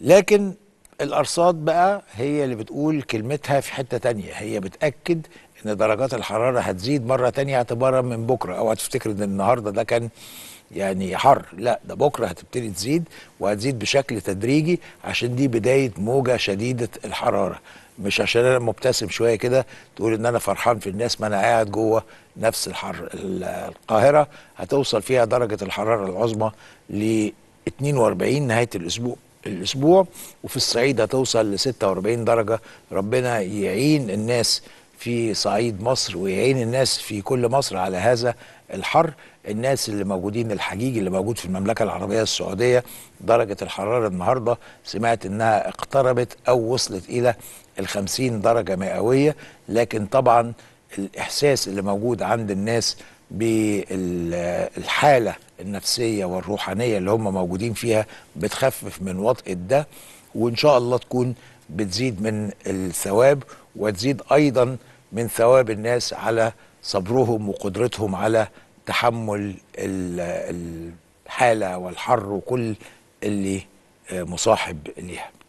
لكن الارصاد بقى هي اللي بتقول كلمتها في حته تانية هي بتاكد ان درجات الحراره هتزيد مره تانية اعتبارا من بكره اوعى تفتكر ان النهارده ده كان يعني حر لا ده بكره هتبتدي تزيد وهتزيد بشكل تدريجي عشان دي بدايه موجه شديده الحراره مش عشان انا مبتسم شويه كده تقول ان انا فرحان في الناس ما انا قاعد جوه نفس الحر القاهره هتوصل فيها درجه الحراره العظمى ل 42 نهايه الاسبوع الاسبوع وفي الصعيد هتوصل ل 46 درجه ربنا يعين الناس في صعيد مصر ويعين الناس في كل مصر على هذا الحر الناس اللي موجودين الحجيج اللي موجود في المملكه العربيه السعوديه درجه الحراره النهارده سمعت انها اقتربت او وصلت الى ال 50 درجه مئويه لكن طبعا الاحساس اللي موجود عند الناس بالحاله النفسيه والروحانيه اللي هم موجودين فيها بتخفف من وطئه ده وان شاء الله تكون بتزيد من الثواب وتزيد ايضا من ثواب الناس على صبرهم وقدرتهم على تحمل الحاله والحر وكل اللي مصاحب ليها